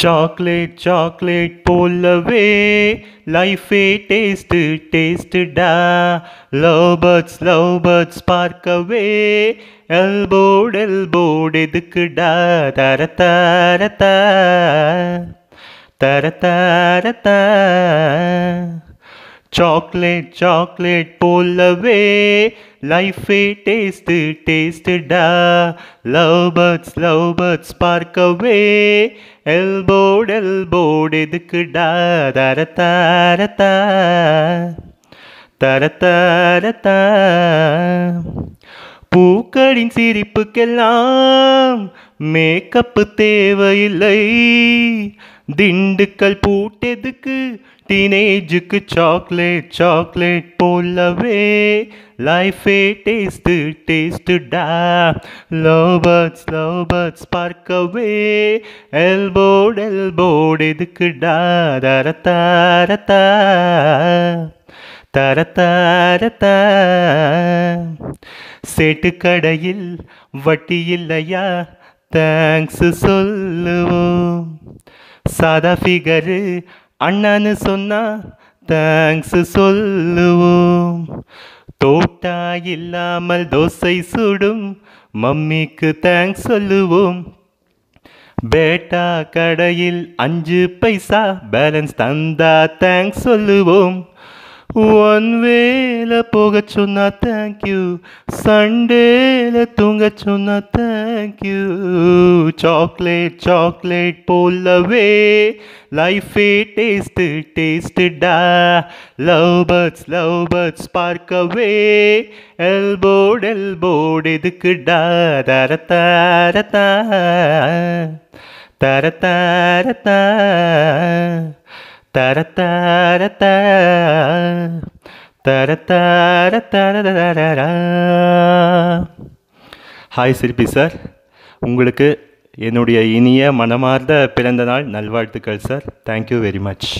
chocolate chocolate போலவே லைஃபே taste டேஸ்டுடா லவ் பேர்ட்ஸ் லவ் பேர்ட்ஸ் பார்க்கவே எல்போர்டு எல்போர்டு எதுக்குடா தர தர தர தர சாக்லேட் சாக்லேட் போலவே லைஃபே டேஸ்ட் டேஸ்டா லவ் பேர்ட்ஸ் லவ் பேர்ட்ஸ் பார்க்கவே எல்போர்டு எல்போர்டு எதுக்குடா தர தார தர தர பூக்களின் சிரிப்புக்கெல்லாம் மேக்கப்பு தேவையில்லை திண்டுக்கல் பூட்டெதுக்கு டீனேஜுக்கு சாக்லேட் சாக்லேட் போலவே லைஃபே டேஸ்ட்டு டேஸ்ட்டு டா லவ் பேர்ட்ஸ் லவ் பேர்ட்ஸ் பார்க்கவே எல்போர்டு எல்போர்டு எதுக்கு டா தர தார தர தார சேட்டு கடையில் வட்டி இல்லையா தேங்க்ஸ் சொல்லுவோம் சாதா ஃபிகரு அண்ணான்னு சொன்னா தேங்க்ஸ் சொல்லுவோம் தோட்டா இல்லாமல் தோசை சுடும் மம்மிக்கு தேங்க்ஸ் சொல்லுவோம் பேட்டா கடையில் அஞ்சு பைசா பேலன்ஸ் தந்தா தேங்க்ஸ் சொல்லுவோம் ஒன்வேல போக சொன்னா தேங்க்யூ சண்டேல தூங்க சொன்னா தேங்க்யூ சாக்லேட் சாக்லேட் போலவே லைஃபே டேஸ்ட் டேஸ்ட் டா லவ் பேர்ட்ஸ் லவ் பேர்ட்ஸ் பார்க்கவே எல்போர்டு எல்போர்டு எதுக்கு டா தர தர தர தர தர தர தர தர தர ஹாய் சிற்பி சார் உங்களுக்கு என்னுடைய இனிய மனமார்ந்த பிறந்த நாள் நல்வாழ்த்துக்கள் சார் தேங்க்யூ வெரி மச்